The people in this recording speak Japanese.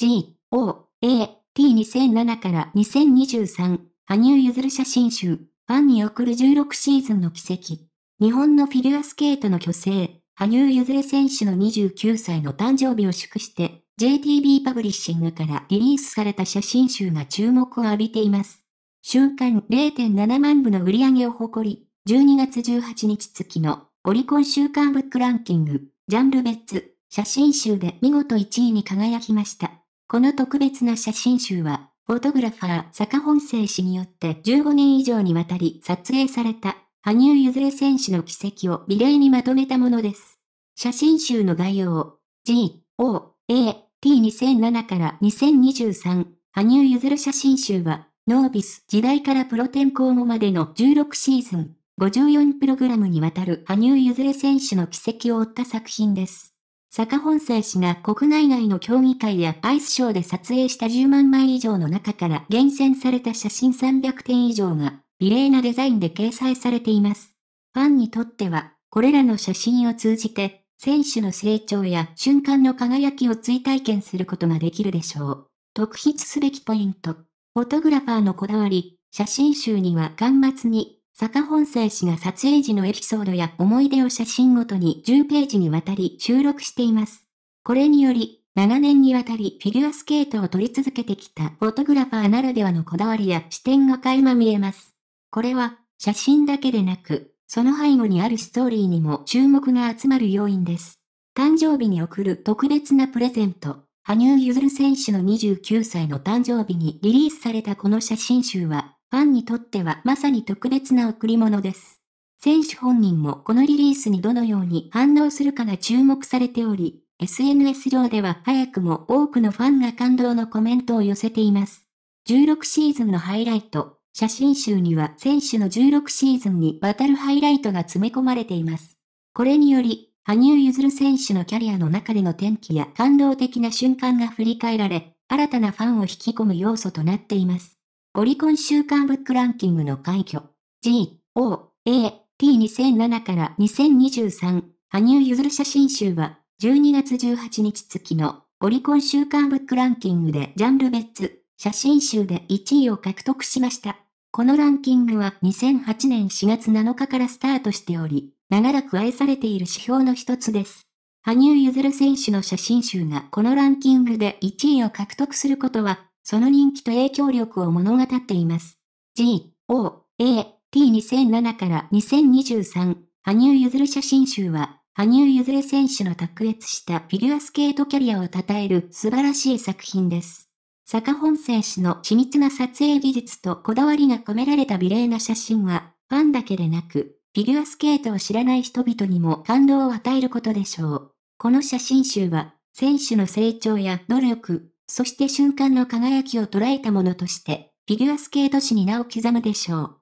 G, O, A, T2007 から2023、羽生結弦写真集、ファンに送る16シーズンの奇跡。日本のフィギュアスケートの巨星、羽生結弦選手の29歳の誕生日を祝して、JTB パブリッシングからリリースされた写真集が注目を浴びています。瞬間0.7万部の売り上げを誇り、12月18日月のオリコン週間ブックランキング、ジャンル別、写真集で見事1位に輝きました。この特別な写真集は、フォトグラファー坂本聖氏によって15年以上にわたり撮影された、羽生結弦選手の軌跡を美麗にまとめたものです。写真集の概要 G, O, A, T2007 から2023、羽生結弦写真集は、ノービス時代からプロ転向後までの16シーズン、54プログラムにわたる羽生結弦選手の軌跡を追った作品です。坂本聖氏が国内外の競技会やアイスショーで撮影した10万枚以上の中から厳選された写真300点以上が、美麗なデザインで掲載されています。ファンにとっては、これらの写真を通じて、選手の成長や瞬間の輝きを追体験することができるでしょう。特筆すべきポイント。フォトグラファーのこだわり、写真集には端末に坂本聖氏が撮影時のエピソードや思い出を写真ごとに10ページにわたり収録しています。これにより、長年にわたりフィギュアスケートを撮り続けてきたフォトグラファーならではのこだわりや視点が垣間見えます。これは、写真だけでなく、その背後にあるストーリーにも注目が集まる要因です。誕生日に贈る特別なプレゼント。羽生結弦選手の29歳の誕生日にリリースされたこの写真集は、ファンにとってはまさに特別な贈り物です。選手本人もこのリリースにどのように反応するかが注目されており、SNS 上では早くも多くのファンが感動のコメントを寄せています。16シーズンのハイライト、写真集には選手の16シーズンにわたるハイライトが詰め込まれています。これにより、羽生結弦選手のキャリアの中での転機や感動的な瞬間が振り返られ、新たなファンを引き込む要素となっています。オリコン週刊ブックランキングの快挙。G, O, A, T2007 から2023、羽生結弦写真集は、12月18日月のオリコン週刊ブックランキングでジャンル別、写真集で1位を獲得しました。このランキングは2008年4月7日からスタートしており、長らく愛されている指標の一つです。羽生結弦選手の写真集がこのランキングで1位を獲得することはその人気と影響力を物語っています。G, O, A, T 2007から2023、羽生結弦写真集は、羽生結弦選手の卓越したフィギュアスケートキャリアを称える素晴らしい作品です。坂本選手の緻密な撮影技術とこだわりが込められた美麗な写真は、ファンだけでなく、フィギュアスケートを知らない人々にも感動を与えることでしょう。この写真集は、選手の成長や努力、そして瞬間の輝きを捉えたものとして、フィギュアスケート史に名を刻むでしょう。